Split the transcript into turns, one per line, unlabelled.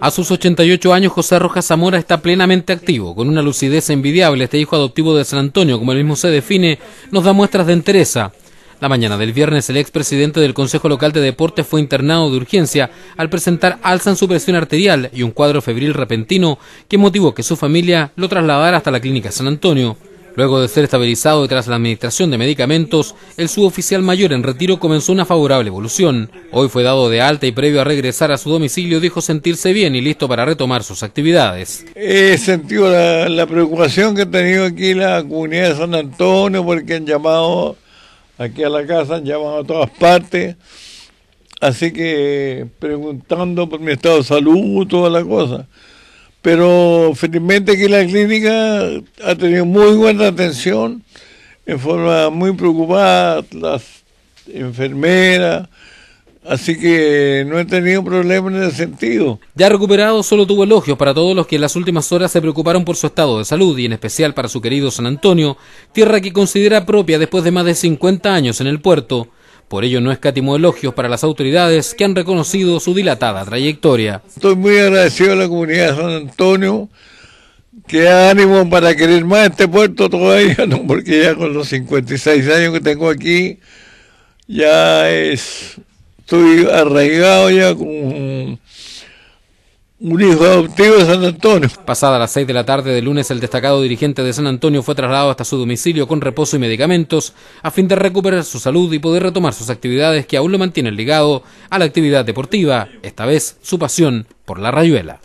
A sus 88 años, José Rojas Zamora está plenamente activo, con una lucidez envidiable. Este hijo adoptivo de San Antonio, como él mismo se define, nos da muestras de entereza. La mañana del viernes, el expresidente del Consejo Local de Deportes fue internado de urgencia al presentar alza en su presión arterial y un cuadro febril repentino que motivó que su familia lo trasladara hasta la clínica San Antonio. Luego de ser estabilizado tras la administración de medicamentos, el suboficial mayor en retiro comenzó una favorable evolución. Hoy fue dado de alta y previo a regresar a su domicilio dijo sentirse bien y listo para retomar sus actividades.
He sentido la, preocupación que ha tenido aquí la comunidad de San Antonio porque han llamado aquí a la casa, han llamado a todas partes. Así que preguntando por mi estado de salud, toda la cosa pero felizmente que la clínica ha tenido muy buena atención, en forma muy preocupada, las enfermeras, Así que no he tenido problemas en ese
sentido. Ya recuperado, solo tuvo elogios para todos los que en las últimas horas se preocuparon por su estado de salud y en especial para su querido San Antonio, tierra que considera propia después de más de 50 años en el puerto por ello no escatimó elogios para las autoridades que han reconocido su dilatada trayectoria.
Estoy muy agradecido a la comunidad de San Antonio, que ánimo para querer más este puerto todavía, ¿no? porque ya con los 56 años que tengo aquí, ya es, estoy arraigado ya con
un hijo adoptivo de San Antonio. Pasada las 6 de la tarde de lunes, el destacado dirigente de San Antonio fue trasladado hasta su domicilio con reposo y medicamentos a fin de recuperar su salud y poder retomar sus actividades que aún lo mantienen ligado a la actividad deportiva, esta vez su pasión por la rayuela.